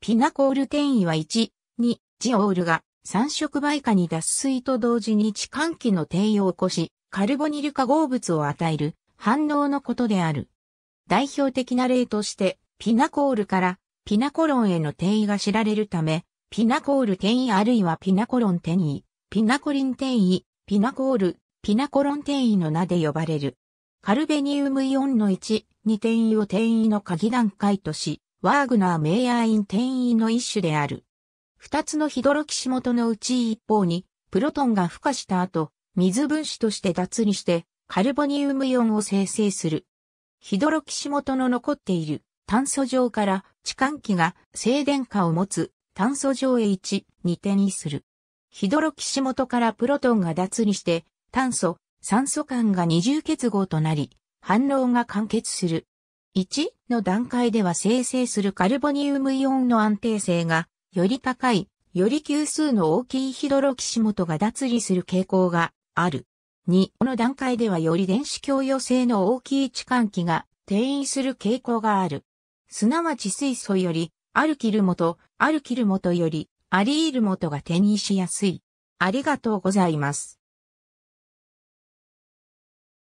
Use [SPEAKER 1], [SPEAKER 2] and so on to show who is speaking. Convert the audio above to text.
[SPEAKER 1] ピ
[SPEAKER 2] ナコール転移は1、2、ジオールが3色媒化に脱水と同時に置換器の転移を起こし、カルボニル化合物を与える反応のことである。代表的な例として、ピナコールからピナコロンへの転移が知られるため、ピナコール転移あるいはピナコロン転移、ピナコリン転移、ピナコール、ピナコロン転移の名で呼ばれる。カルベニウムイオンの1、2転移を転移の鍵段階とし、ワーグナー名ヤーイン転移の一種である。二つのヒドロキシ元のうち一方に、プロトンが孵化した後、水分子として脱離して、カルボニウムイオンを生成する。ヒドロキシ元の残っている炭素上から置換器が静電化を持つ炭素上へ1に転移する。ヒドロキシ元からプロトンが脱離して炭素、酸素間が二重結合となり、反応が完結する。1の段階では生成するカルボニウムイオンの安定性がより高い、より級数の大きいヒドロキシモトが脱離する傾向がある。2の段階ではより電子共用性の大きい置換器が転移する傾向がある。すなわち水素よりアルキルと、アルキルとよりアリールとが転移しやすい。ありがとうござい
[SPEAKER 1] ます。